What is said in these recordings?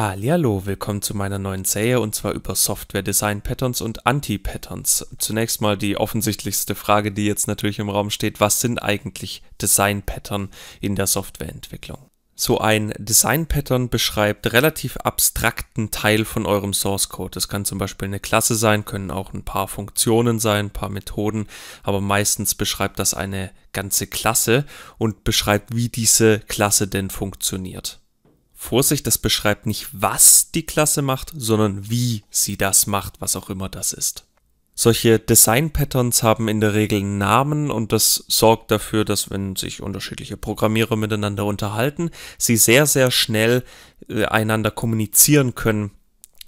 Hallihallo, willkommen zu meiner neuen Serie und zwar über Software Design Patterns und Anti-Patterns. Zunächst mal die offensichtlichste Frage, die jetzt natürlich im Raum steht, was sind eigentlich Design Pattern in der Softwareentwicklung? So ein Design Pattern beschreibt relativ abstrakten Teil von eurem Source Code. Das kann zum Beispiel eine Klasse sein, können auch ein paar Funktionen sein, ein paar Methoden, aber meistens beschreibt das eine ganze Klasse und beschreibt, wie diese Klasse denn funktioniert. Vorsicht, das beschreibt nicht, was die Klasse macht, sondern wie sie das macht, was auch immer das ist. Solche Design-Patterns haben in der Regel Namen und das sorgt dafür, dass wenn sich unterschiedliche Programmierer miteinander unterhalten, sie sehr, sehr schnell äh, einander kommunizieren können,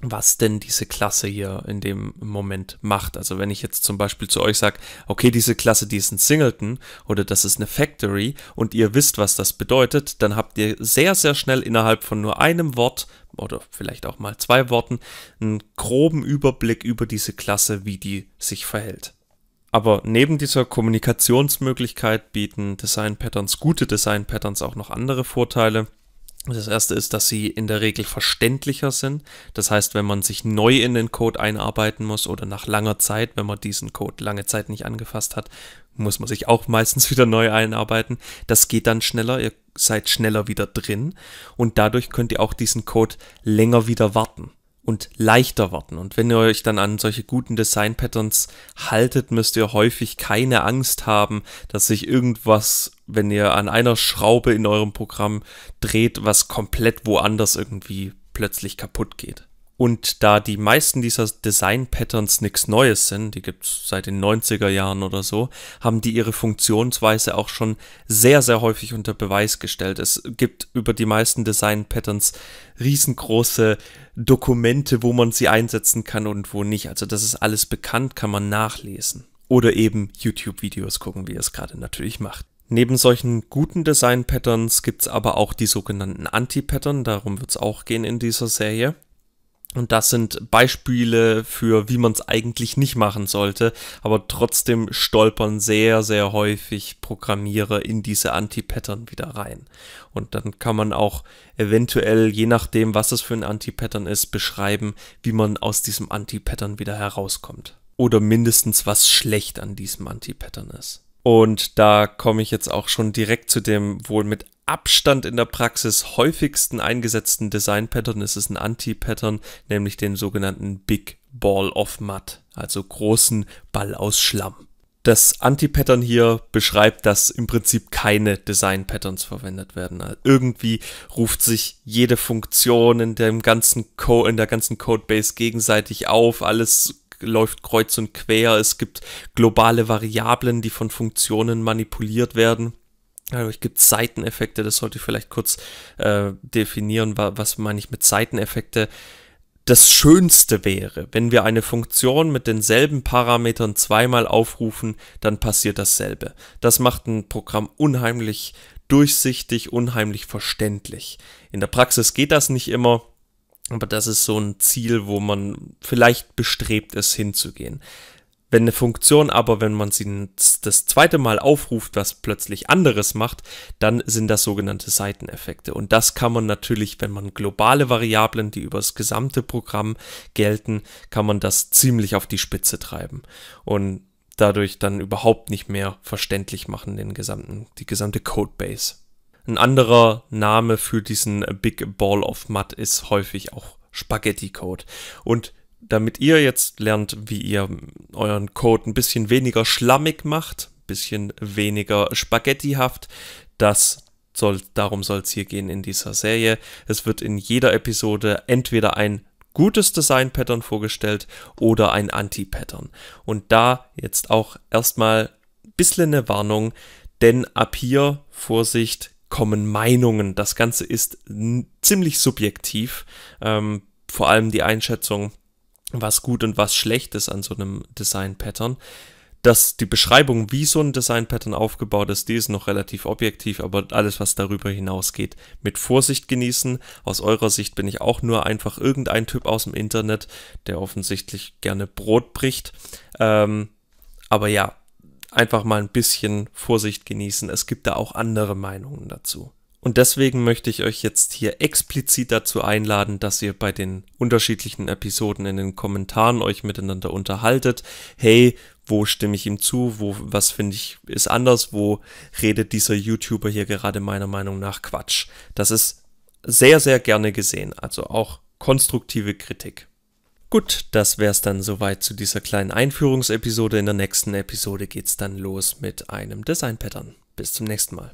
was denn diese Klasse hier in dem Moment macht. Also wenn ich jetzt zum Beispiel zu euch sage, okay, diese Klasse, die ist ein Singleton oder das ist eine Factory und ihr wisst, was das bedeutet, dann habt ihr sehr, sehr schnell innerhalb von nur einem Wort oder vielleicht auch mal zwei Worten einen groben Überblick über diese Klasse, wie die sich verhält. Aber neben dieser Kommunikationsmöglichkeit bieten Design Patterns, gute Design Patterns auch noch andere Vorteile. Das erste ist, dass sie in der Regel verständlicher sind. Das heißt, wenn man sich neu in den Code einarbeiten muss oder nach langer Zeit, wenn man diesen Code lange Zeit nicht angefasst hat, muss man sich auch meistens wieder neu einarbeiten. Das geht dann schneller, ihr seid schneller wieder drin und dadurch könnt ihr auch diesen Code länger wieder warten und leichter werden. Und wenn ihr euch dann an solche guten Design-Patterns haltet, müsst ihr häufig keine Angst haben, dass sich irgendwas, wenn ihr an einer Schraube in eurem Programm dreht, was komplett woanders irgendwie plötzlich kaputt geht. Und da die meisten dieser Design-Patterns nichts Neues sind, die gibt es seit den 90er Jahren oder so, haben die ihre Funktionsweise auch schon sehr, sehr häufig unter Beweis gestellt. Es gibt über die meisten Design-Patterns riesengroße Dokumente, wo man sie einsetzen kann und wo nicht. Also das ist alles bekannt, kann man nachlesen. Oder eben YouTube-Videos gucken, wie ihr es gerade natürlich macht. Neben solchen guten Design-Patterns gibt es aber auch die sogenannten Anti-Pattern, darum wird es auch gehen in dieser Serie. Und das sind Beispiele für, wie man es eigentlich nicht machen sollte. Aber trotzdem stolpern sehr, sehr häufig Programmierer in diese Anti-Pattern wieder rein. Und dann kann man auch eventuell, je nachdem, was es für ein Anti-Pattern ist, beschreiben, wie man aus diesem Anti-Pattern wieder herauskommt. Oder mindestens, was schlecht an diesem Anti-Pattern ist. Und da komme ich jetzt auch schon direkt zu dem wohl mit Abstand in der Praxis häufigsten eingesetzten Design-Pattern ist es ein Anti-Pattern, nämlich den sogenannten Big Ball of Mud, also großen Ball aus Schlamm. Das Anti-Pattern hier beschreibt, dass im Prinzip keine Design-Patterns verwendet werden. Also irgendwie ruft sich jede Funktion in, dem ganzen Co in der ganzen Codebase gegenseitig auf, alles läuft kreuz und quer, es gibt globale Variablen, die von Funktionen manipuliert werden. Dadurch gibt es Seiteneffekte, das sollte ich vielleicht kurz äh, definieren, wa was meine ich mit Seiteneffekte. Das Schönste wäre, wenn wir eine Funktion mit denselben Parametern zweimal aufrufen, dann passiert dasselbe. Das macht ein Programm unheimlich durchsichtig, unheimlich verständlich. In der Praxis geht das nicht immer, aber das ist so ein Ziel, wo man vielleicht bestrebt ist hinzugehen. Wenn eine Funktion aber, wenn man sie das zweite Mal aufruft, was plötzlich anderes macht, dann sind das sogenannte Seiteneffekte. Und das kann man natürlich, wenn man globale Variablen, die über das gesamte Programm gelten, kann man das ziemlich auf die Spitze treiben. Und dadurch dann überhaupt nicht mehr verständlich machen, den gesamten, die gesamte Codebase. Ein anderer Name für diesen Big Ball of Mud ist häufig auch Spaghetti Code. Und damit ihr jetzt lernt, wie ihr euren Code ein bisschen weniger schlammig macht, ein bisschen weniger spaghettihaft, das soll, darum soll es hier gehen in dieser Serie. Es wird in jeder Episode entweder ein gutes Design-Pattern vorgestellt oder ein Anti-Pattern. Und da jetzt auch erstmal ein bisschen eine Warnung, denn ab hier, Vorsicht, kommen Meinungen. Das Ganze ist ziemlich subjektiv. Ähm, vor allem die Einschätzung, was gut und was schlecht ist an so einem Design-Pattern. Dass die Beschreibung, wie so ein Design-Pattern aufgebaut ist, die ist noch relativ objektiv, aber alles, was darüber hinausgeht, mit Vorsicht genießen. Aus eurer Sicht bin ich auch nur einfach irgendein Typ aus dem Internet, der offensichtlich gerne Brot bricht. Ähm, aber ja, einfach mal ein bisschen Vorsicht genießen. Es gibt da auch andere Meinungen dazu. Und deswegen möchte ich euch jetzt hier explizit dazu einladen, dass ihr bei den unterschiedlichen Episoden in den Kommentaren euch miteinander unterhaltet. Hey, wo stimme ich ihm zu? Wo, was finde ich ist anders? Wo redet dieser YouTuber hier gerade meiner Meinung nach Quatsch? Das ist sehr, sehr gerne gesehen. Also auch konstruktive Kritik. Gut, das wär's dann soweit zu dieser kleinen Einführungsepisode. In der nächsten Episode geht's dann los mit einem Design-Pattern. Bis zum nächsten Mal.